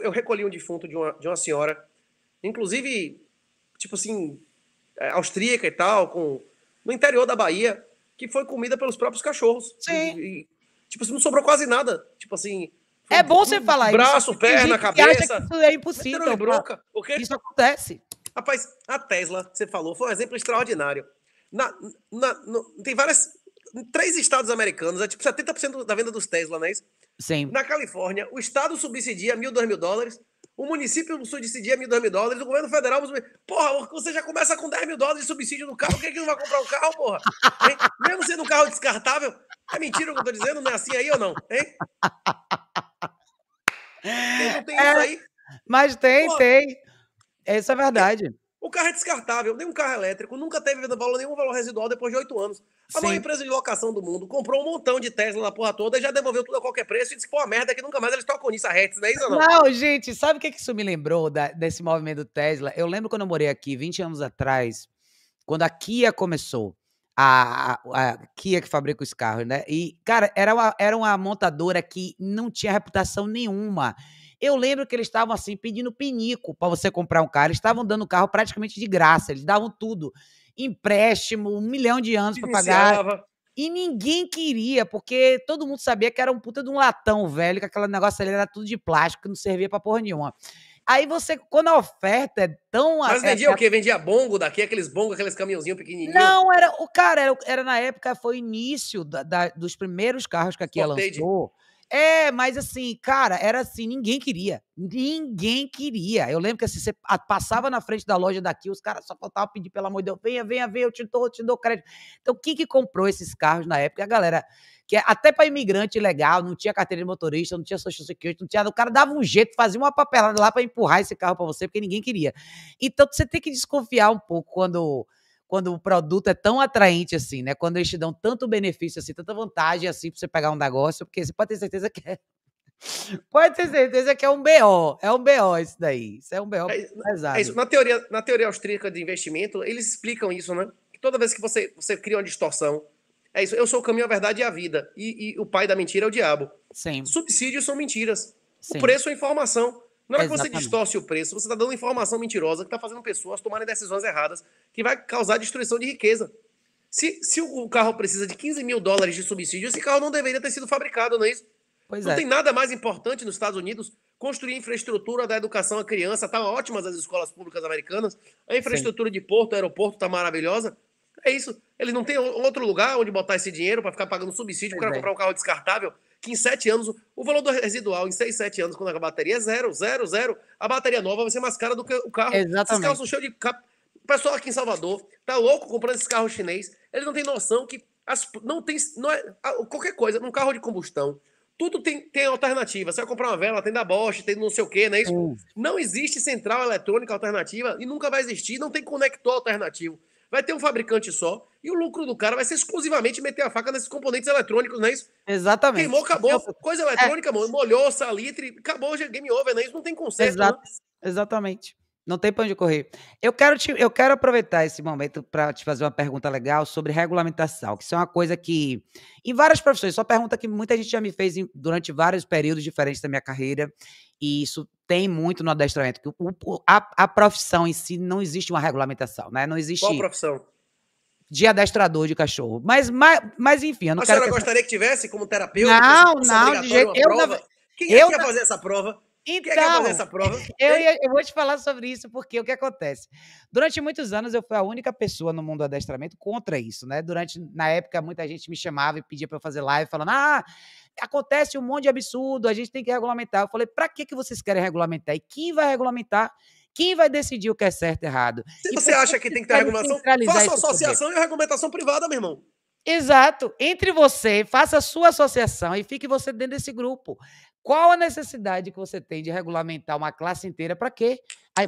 eu recolhi um defunto de uma, de uma senhora, inclusive, tipo assim, é, austríaca e tal, com, no interior da Bahia, que foi comida pelos próprios cachorros. Sim. E, e, tipo assim, não sobrou quase nada. Tipo assim. É bom um, você falar braço, isso. Braço, perna, cabeça. isso é impossível. Bronca, porque... Isso acontece. Rapaz, a Tesla, você falou, foi um exemplo extraordinário. Na, na, no, tem várias em três estados americanos, é tipo 70% da venda dos Tesla, não é isso? Sim. Na Califórnia, o estado subsidia mil, dois mil dólares, o município subsidia mil, dois mil dólares, o governo federal. Porra, você já começa com 10 mil dólares de subsídio no carro, quem é que não vai comprar um carro, porra? Hein? Mesmo sendo um carro descartável. É mentira o que eu tô dizendo? Não é assim aí ou não? Hein? não tem é, isso aí? Mas tem, porra. tem. Isso é verdade. O carro é descartável, nem um carro elétrico, nunca teve valor, nenhum valor residual depois de oito anos. A Sim. maior empresa de locação do mundo comprou um montão de Tesla na porra toda e já devolveu tudo a qualquer preço e disse, pô, a merda é que nunca mais eles tocam nisso, a Hertz, não é isso ou não? Não, gente, sabe o que, que isso me lembrou da, desse movimento do Tesla? Eu lembro quando eu morei aqui, 20 anos atrás, quando a Kia começou, a, a, a, Kia que fabrica os carros, né? E, cara, era uma, era uma montadora que não tinha reputação nenhuma. Eu lembro que eles estavam assim pedindo pinico para você comprar um carro. Eles estavam dando o carro praticamente de graça. Eles davam tudo, empréstimo, um milhão de anos para pagar. E ninguém queria, porque todo mundo sabia que era um puta de um latão velho, que aquele negócio ali era tudo de plástico, que não servia para porra nenhuma. Aí você, quando a oferta é tão. Mas é vendia o quê? Vendia bongo daqui, aqueles bongos, aqueles caminhãozinhos pequenininhos? Não, era. O cara, era, era na época, foi o início da, da, dos primeiros carros que aqui lançou. De... É, mas assim, cara, era assim, ninguém queria. Ninguém queria. Eu lembro que assim, você passava na frente da loja daqui, os caras só faltavam pedir, pelo amor de Deus, venha, venha, venha, eu te dou, eu te dou crédito. Então, quem que comprou esses carros na época? A galera, que é, até para imigrante legal, não tinha carteira de motorista, não tinha social security, não tinha. O cara dava um jeito, fazia uma papelada lá para empurrar esse carro para você, porque ninguém queria. Então, você tem que desconfiar um pouco quando quando o produto é tão atraente assim, né? Quando eles te dão tanto benefício assim, tanta vantagem assim para você pegar um negócio, porque você pode ter certeza que é Pode ter certeza que é um BO, é um BO isso daí. Isso é um BO é, É isso. Na teoria, na teoria austríaca de investimento, eles explicam isso, né? Que toda vez que você, você cria uma distorção, é isso. Eu sou o caminho, a verdade e a vida. E, e o pai da mentira é o diabo. Sim. Subsídios são mentiras. Sim. O preço é informação. Não é que você distorce o preço, você está dando informação mentirosa que está fazendo pessoas tomarem decisões erradas, que vai causar destruição de riqueza. Se, se o carro precisa de 15 mil dólares de subsídio, esse carro não deveria ter sido fabricado, não é isso? Pois não é. tem nada mais importante nos Estados Unidos construir infraestrutura da educação à criança. Estão tá ótimas as escolas públicas americanas. A infraestrutura Sim. de porto, aeroporto está maravilhosa. É isso. Eles não têm outro lugar onde botar esse dinheiro para ficar pagando subsídio, para é. comprar um carro descartável que em sete anos, o valor do residual em seis, sete anos, quando a bateria é zero, zero, zero, a bateria nova vai ser mais cara do que o carro. Exatamente. Esses carros são cheios de... Cap... O pessoal aqui em Salvador tá louco comprando esses carros chinês. Eles não têm noção que as... não tem... Não é... Qualquer coisa, num carro de combustão, tudo tem, tem alternativa. Você vai comprar uma vela, tem da Bosch, tem não sei o quê, não é isso? Não existe central eletrônica alternativa e nunca vai existir. Não tem conector alternativo vai ter um fabricante só e o lucro do cara vai ser exclusivamente meter a faca nesses componentes eletrônicos, não é isso? Exatamente. Queimou, acabou. Coisa eletrônica, é. molhou, salitre, acabou, já game over, não é isso? Não tem conserto. Né? Exato. Né? Exatamente. Não tem para onde correr. Eu quero, te, eu quero aproveitar esse momento para te fazer uma pergunta legal sobre regulamentação, que isso é uma coisa que, em várias profissões, só pergunta que muita gente já me fez em, durante vários períodos diferentes da minha carreira, e isso tem muito no adestramento, que o, a, a, profissão em si não existe uma regulamentação, né? Não existe. Qual profissão? De adestrador de cachorro. Mas, mas, mas enfim, eu não a quero. A senhora que... gostaria que tivesse como terapeuta? Não, não, de jeito. Eu, prova? Quem é eu, que ia fazer essa prova? É então, essa prova? Eu, ia, eu, vou te falar sobre isso, porque o que acontece? Durante muitos anos, eu fui a única pessoa no mundo do adestramento contra isso, né? Durante, na época, muita gente me chamava e pedia para eu fazer live, falando, ah, acontece um monte de absurdo, a gente tem que regulamentar. Eu falei, para que, que vocês querem regulamentar? E quem vai regulamentar? Quem vai decidir o que é certo e errado? Se e você acha que tem que ter regulamentação, faça a associação poder. e a regulamentação privada, meu irmão. Exato. Entre você, faça a sua associação e fique você dentro desse grupo. Qual a necessidade que você tem de regulamentar uma classe inteira? Para quê?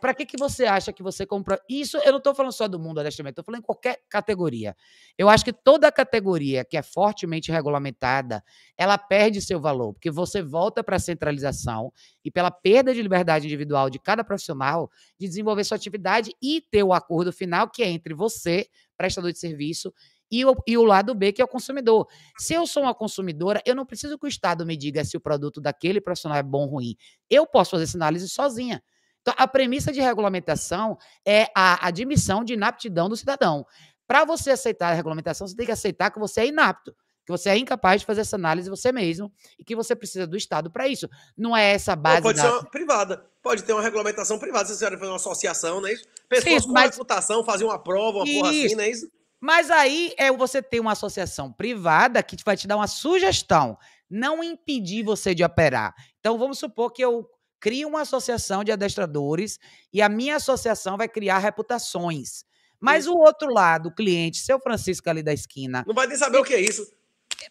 Para que, que você acha que você comprou? Isso eu não estou falando só do mundo adestramento, estou falando em qualquer categoria. Eu acho que toda categoria que é fortemente regulamentada, ela perde seu valor, porque você volta para a centralização e pela perda de liberdade individual de cada profissional de desenvolver sua atividade e ter o acordo final que é entre você, prestador de serviço, e o, e o lado B, que é o consumidor. Se eu sou uma consumidora, eu não preciso que o Estado me diga se o produto daquele profissional é bom ou ruim. Eu posso fazer essa análise sozinha. Então, a premissa de regulamentação é a admissão de inaptidão do cidadão. Para você aceitar a regulamentação, você tem que aceitar que você é inapto que você é incapaz de fazer essa análise você mesmo e que você precisa do Estado para isso. Não é essa base. pode ser uma privada, pode ter uma regulamentação privada. Se você senhora fazer uma associação, não é isso? Pessoas isso, com mas... reputação fazer uma prova, uma isso. porra assim, não é isso? Mas aí é você ter uma associação privada que vai te dar uma sugestão, não impedir você de operar. Então vamos supor que eu crie uma associação de adestradores e a minha associação vai criar reputações. Mas isso. o outro lado, o cliente, seu Francisco ali da esquina. Não vai nem saber se... o que é isso.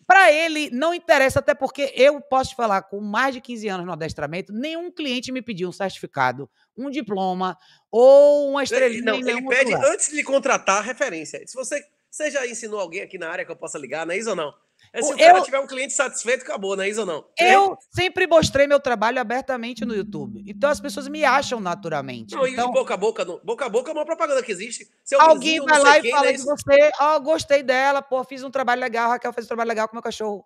Para ele, não interessa, até porque eu posso te falar, com mais de 15 anos no adestramento, nenhum cliente me pediu um certificado, um diploma ou uma estrelinha. Não, ele pede, antes de contratar, referência. Se você, você já ensinou alguém aqui na área que eu possa ligar, não é isso ou não? É, se o cara eu, tiver um cliente satisfeito, acabou, não é isso ou não? Eu sempre mostrei meu trabalho abertamente no YouTube. Então as pessoas me acham naturalmente. Não, então, e boca a boca, não, boca a boca é uma propaganda que existe. Seu alguém vizinho, vai lá quem, e fala né, de você, ó, oh, gostei dela, pô, fiz um trabalho legal, Raquel fez um trabalho legal com meu cachorro.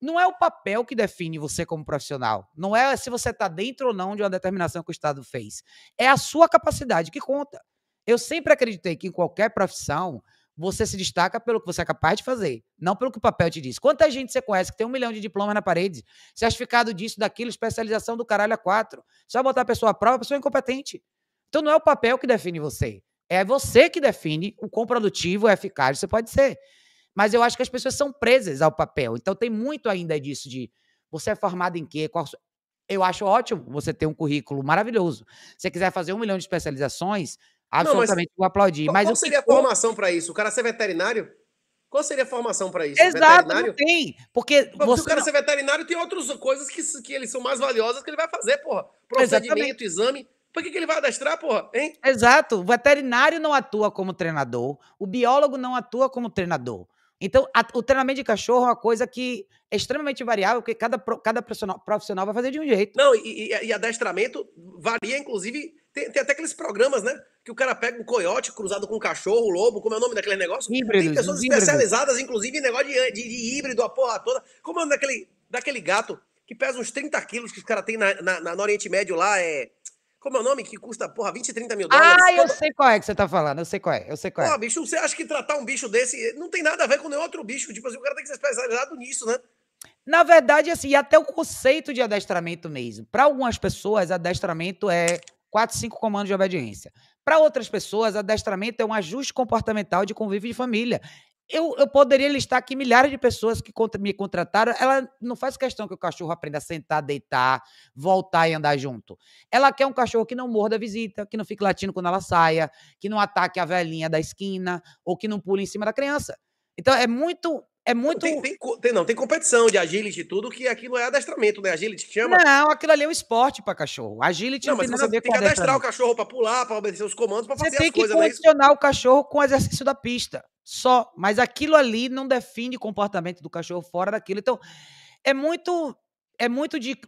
Não é o papel que define você como profissional. Não é se você está dentro ou não de uma determinação que o Estado fez. É a sua capacidade que conta. Eu sempre acreditei que em qualquer profissão você se destaca pelo que você é capaz de fazer, não pelo que o papel te diz. Quanta gente você conhece que tem um milhão de diplomas na parede, certificado disso, daquilo, especialização do caralho a quatro. Você vai botar a pessoa à prova, a pessoa é incompetente. Então não é o papel que define você. É você que define o quão produtivo, é eficaz você pode ser. Mas eu acho que as pessoas são presas ao papel. Então tem muito ainda disso de você é formado em quê? Qual... Eu acho ótimo você ter um currículo maravilhoso. Se você quiser fazer um milhão de especializações, Absolutamente eu aplaudi. aplaudir. Qual, mas qual seria ficou... a formação para isso? O cara ser veterinário? Qual seria a formação para isso? Exato, tem. Porque, você... se o cara ser veterinário, tem outras coisas que, que eles são mais valiosas que ele vai fazer, porra. Procedimento, Exatamente. exame. Por que, que ele vai adestrar, porra? Hein? Exato. O veterinário não atua como treinador. O biólogo não atua como treinador. Então, a, o treinamento de cachorro é uma coisa que é extremamente variável, porque cada, cada profissional, profissional vai fazer de um jeito. Não, e, e, e adestramento varia, inclusive, tem, tem, até aqueles programas, né? Que o cara pega um coiote cruzado com um cachorro, um lobo, como é o nome daquele negócio? Híbridos, tem pessoas especializadas, inclusive, em negócio de, de, de, híbrido, a porra toda. Como é o nome daquele, daquele gato que pesa uns 30 quilos que os caras têm na, na, na, no Oriente Médio lá? É. Como é o nome? Que custa, porra, 20, 30 mil dólares. Ah, eu sei qual é que você tá falando, eu sei qual é, eu sei qual é. Pô, bicho, você acha que tratar um bicho desse não tem nada a ver com nenhum outro bicho? Tipo assim, o cara tem que ser especializado nisso, né? Na verdade, assim, até o conceito de adestramento mesmo. Para algumas pessoas, adestramento é quatro, cinco comandos de obediência. Para outras pessoas, adestramento é um ajuste comportamental de convívio de família. Eu, eu poderia listar aqui milhares de pessoas que contra, me contrataram. Ela não faz questão que o cachorro aprenda a sentar, deitar, voltar e andar junto. Ela quer um cachorro que não morda a visita, que não fique latindo quando ela saia, que não ataque a velhinha da esquina ou que não pule em cima da criança. Então é muito é muito. Tem, tem, tem, não, tem competição de agility e tudo, que aquilo é adestramento, né? Agility que chama. Não, aquilo ali é um esporte para cachorro. Agility não, não mas tem você tem que adestrar o cachorro para pular, para obedecer os comandos, para fazer as coisas. Você tem que né? condicionar né? o cachorro com o exercício da pista. Só. Mas aquilo ali não define o comportamento do cachorro fora daquilo. Então, é muito é muito de.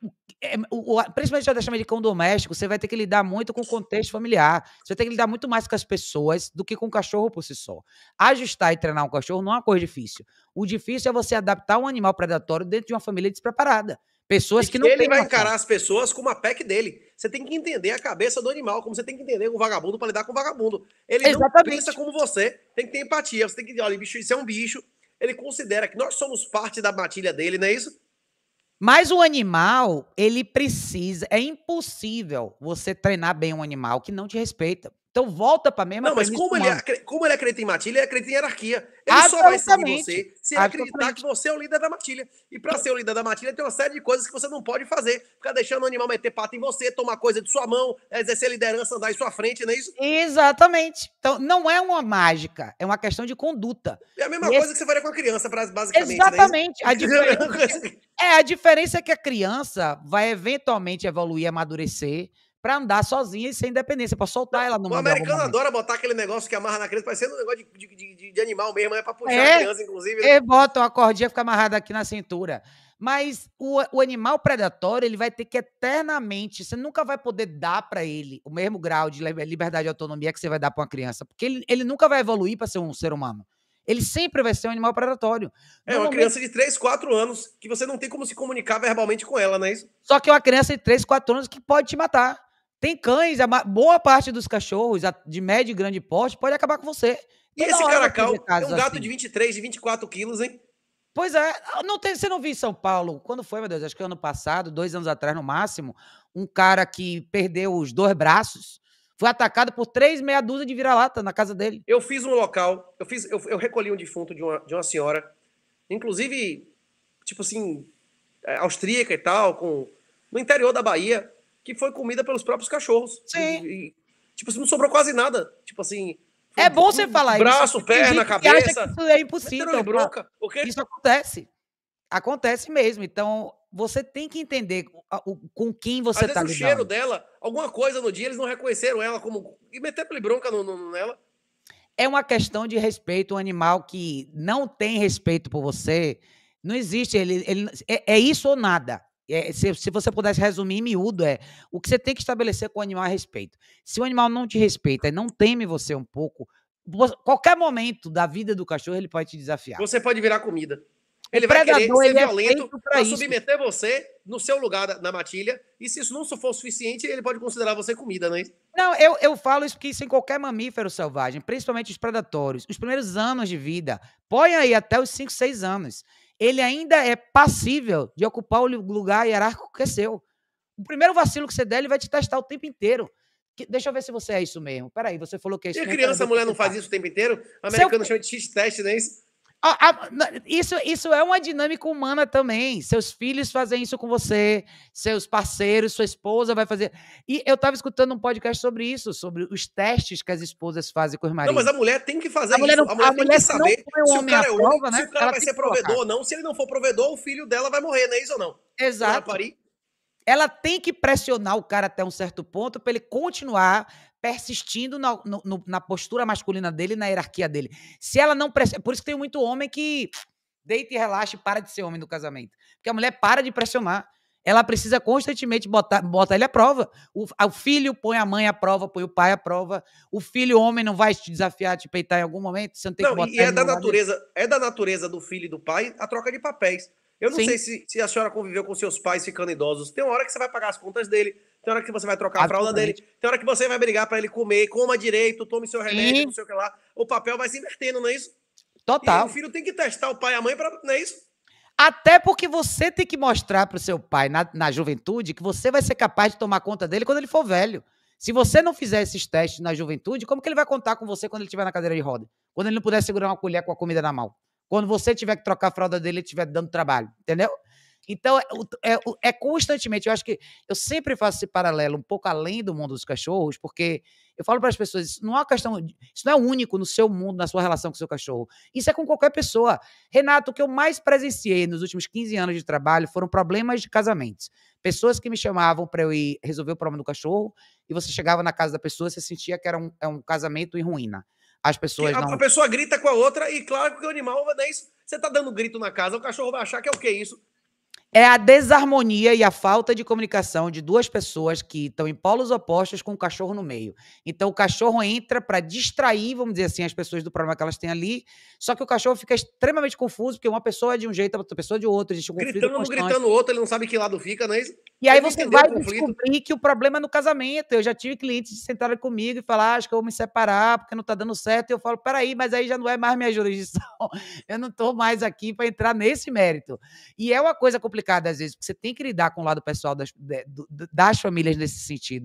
É, o, principalmente o americano doméstico, você vai ter que lidar muito com o contexto familiar. Você vai ter que lidar muito mais com as pessoas do que com o cachorro por si só. Ajustar e treinar um cachorro não é uma coisa difícil. O difícil é você adaptar um animal predatório dentro de uma família despreparada. Pessoas que não Ele vai encarar as pessoas com uma PEC dele. Você tem que entender a cabeça do animal, como você tem que entender um vagabundo para lidar com um vagabundo. Ele Exatamente. não pensa como você, tem que ter empatia. Você tem que, olha, bicho, isso é um bicho. Ele considera que nós somos parte da matilha dele, não é isso? Mas o animal, ele precisa. É impossível você treinar bem um animal que não te respeita. Então volta para a mesma Não, mas como ele, é como ele acredita em matilha, ele acredita em hierarquia. Ele só vai seguir você se acreditar que você é o líder da matilha. E para ser o líder da matilha, tem uma série de coisas que você não pode fazer. Ficar deixando o animal meter pata em você, tomar coisa de sua mão, exercer liderança, andar em sua frente, não é isso? Exatamente. Então não é uma mágica, é uma questão de conduta. É a mesma Esse... coisa que você faria com a criança, basicamente. É Exatamente. É a diferença... Assim. é, a diferença é que a criança vai eventualmente evoluir, amadurecer, para andar sozinha e sem independência, para soltar ela no O americano adora botar aquele negócio que amarra na criança, parecendo um negócio de, de, de, de animal mesmo, é né? para puxar é, a criança, inclusive. Né? E bota uma cordinha, fica amarrada aqui na cintura. Mas o, o animal predatório, ele vai ter que eternamente, você nunca vai poder dar para ele o mesmo grau de liberdade e autonomia que você vai dar para uma criança, porque ele, ele nunca vai evoluir para ser um ser humano. Ele sempre vai ser um animal predatório. é uma criança de 3, 4 anos que você não tem como se comunicar verbalmente com ela, não é isso? Só que é uma criança de 3, 4 anos que pode te matar. Tem cães, a boa parte dos cachorros de médio e grande porte pode acabar com você. E esse caracal é um gato assim. de 23, de 24 quilos, hein? Pois é, ah, não tem, você não viu em São Paulo, quando foi, meu Deus, acho que ano passado, dois anos atrás no máximo, um cara que perdeu os dois braços, foi atacado por três meia dúzia de vira-lata na casa dele. Eu fiz um local, eu fiz, eu, eu recolhi um defunto de uma, de uma senhora, inclusive, tipo assim, é, austríaca e tal, com, no interior da Bahia, que foi comida pelos próprios cachorros. Sim. E, tipo assim, não sobrou quase nada. Tipo assim. É bom você falar braço, isso. Braço, perna, cabeça. isso é impossível. Bronca, porque... Isso acontece. Acontece mesmo. Então, você tem que entender com quem você está lidando. o cheiro dela, alguma coisa no dia, eles não reconheceram ela como... E meter bronca no, no, nela. É uma questão de respeito. Um animal que não tem respeito por você, não existe. Ele, ele, é, é isso ou nada. É, se, se você pudesse resumir em miúdo, é o que você tem que estabelecer com o animal a é respeito. Se o animal não te respeita e não teme você um pouco, qualquer momento da vida do cachorro ele pode te desafiar. Você pode virar comida. Ele o vai predador, querer ser ele é violento é para submeter você no seu lugar na matilha. E se isso não for suficiente, ele pode considerar você comida, não é Não, eu, eu falo isso porque isso em qualquer mamífero selvagem, principalmente os predatórios. Os primeiros anos de vida, põe aí até os 5, 6 anos ele ainda é passível de ocupar o lugar hierárquico que é seu. O primeiro vacilo que você der, ele vai te testar o tempo inteiro. Que, deixa eu ver se você é isso mesmo. Peraí, você falou que é isso. E né? criança, a mulher não faz isso o tempo inteiro? O americano Seu... chama de X-teste, não é isso? A, a, isso, isso é uma dinâmica humana também. Seus filhos fazem isso com você, seus parceiros, sua esposa vai fazer. E eu estava escutando um podcast sobre isso, sobre os testes que as esposas fazem com os maridos. Não, mas a mulher tem que fazer a isso. Mulher não, a mulher, a tem mulher que saber se o cara é prova, né? se o cara Ela vai ser provedor ou não. Se ele não for provedor, o filho dela vai morrer, não é isso ou não? Exato. Ela tem que pressionar o cara até um certo ponto para ele continuar persistindo na, no, na postura masculina dele, na hierarquia dele. Se ela não. É por isso que tem muito homem que deita e relaxa e para de ser homem no casamento. Porque a mulher para de pressionar. Ela precisa constantemente botar, botar ele à prova. O, o, filho põe a mãe à prova, põe o pai à prova. O filho homem não vai te desafiar, te peitar em algum momento. Você não tem não, que botar. E é da natureza, dele. é da natureza do filho e do pai a troca de papéis. Eu não Sim. sei se, se a senhora conviveu com seus pais ficando idosos. Tem uma hora que você vai pagar as contas dele tem hora que você vai trocar a fralda dele, tem hora que você vai brigar para ele comer, coma direito, tome seu remédio, não sei o que lá. O papel vai se invertendo, não é isso? Total. E o filho tem que testar o pai e a mãe, pra, não é isso? Até porque você tem que mostrar para o seu pai na, na juventude que você vai ser capaz de tomar conta dele quando ele for velho. Se você não fizer esses testes na juventude, como que ele vai contar com você quando ele estiver na cadeira de roda? Quando ele não puder segurar uma colher com a comida na mão? Quando você tiver que trocar a fralda dele, ele estiver dando trabalho, entendeu? Então, é, é, é, constantemente. Eu acho que eu sempre faço esse paralelo um pouco além do mundo dos cachorros, porque eu falo para as pessoas: isso não é uma questão, isso não é único no seu mundo, na sua relação com o seu cachorro. Isso é com qualquer pessoa. Renato, o que eu mais presenciei nos últimos 15 anos de trabalho foram problemas de casamentos. Pessoas que me chamavam para eu ir resolver o problema do cachorro, e você chegava na casa da pessoa e você sentia que era um, é um casamento em ruína. As pessoas não... a pessoa grita com a outra, e claro que o animal, né, isso, você está dando grito na casa, o cachorro vai achar que é o que isso? é a desarmonia e a falta de comunicação de duas pessoas que estão em polos opostos com o cachorro no meio. Então o cachorro entra para distrair, vamos dizer assim, as pessoas do problema que elas têm ali, só que o cachorro fica extremamente confuso, porque uma pessoa é de um jeito, outra pessoa é de outro, existe um Gritando um, gritando outro, ele não sabe que lado fica, não é isso? E aí você vai descobrir que o problema é no casamento. Eu já tive clientes que sentaram comigo e falaram, ah, acho que eu vou me separar porque não está dando certo. E eu falo, peraí, mas aí já não é mais minha jurisdição. Eu não estou mais aqui para entrar nesse mérito. E é uma coisa complicada complicado às vezes, porque você tem que lidar com o lado pessoal das, das famílias nesse sentido.